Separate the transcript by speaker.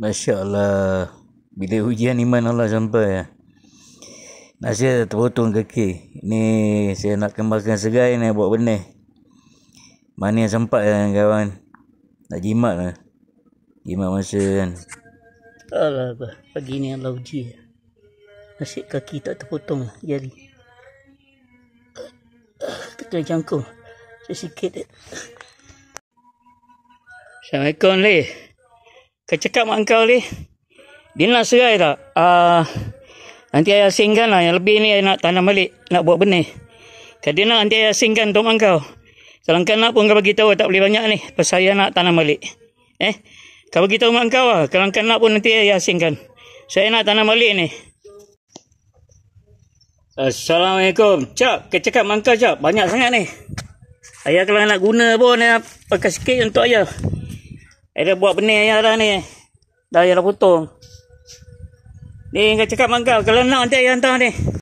Speaker 1: Masya Allah Bila ujian iman Allah sampai ya Nasihat terpotong kaki Ni saya nak kembangkan segai ni Buat benda Mana yang sempat kan kawan Nak jimat lah Jimat masa kan
Speaker 2: Alah Pagi ni Allah uji ya. Nasib kaki tak terpotong lah, Jari Kena jangkung
Speaker 3: Sesikit eh. Assalamualaikum Leh kau cakap mak kau ni. Dia nak serai tak? Uh, nanti ayah asingkan lah. Yang lebih ni ayah nak tanam balik. Nak buat benih. Kau dia nak nanti ayah asingkan untuk mak kau. Kalau kau nak pun kau beritahu tak boleh banyak ni. Pasal saya nak tanam balik. Eh? Kau beritahu mak kau lah. Kalau kau nak pun nanti ayah asingkan. Saya nak tanam balik ni. Assalamualaikum. Cak, kau cakap mak kau cak. Banyak sangat ni. Ayah kalau nak guna pun, ayah pakai sikit untuk ayah. Eh dah buat benih ayah dah ni. Dah ayah dah potong. Ni kau cakap manggal. Kalau nak nanti ayah hantar
Speaker 2: ni.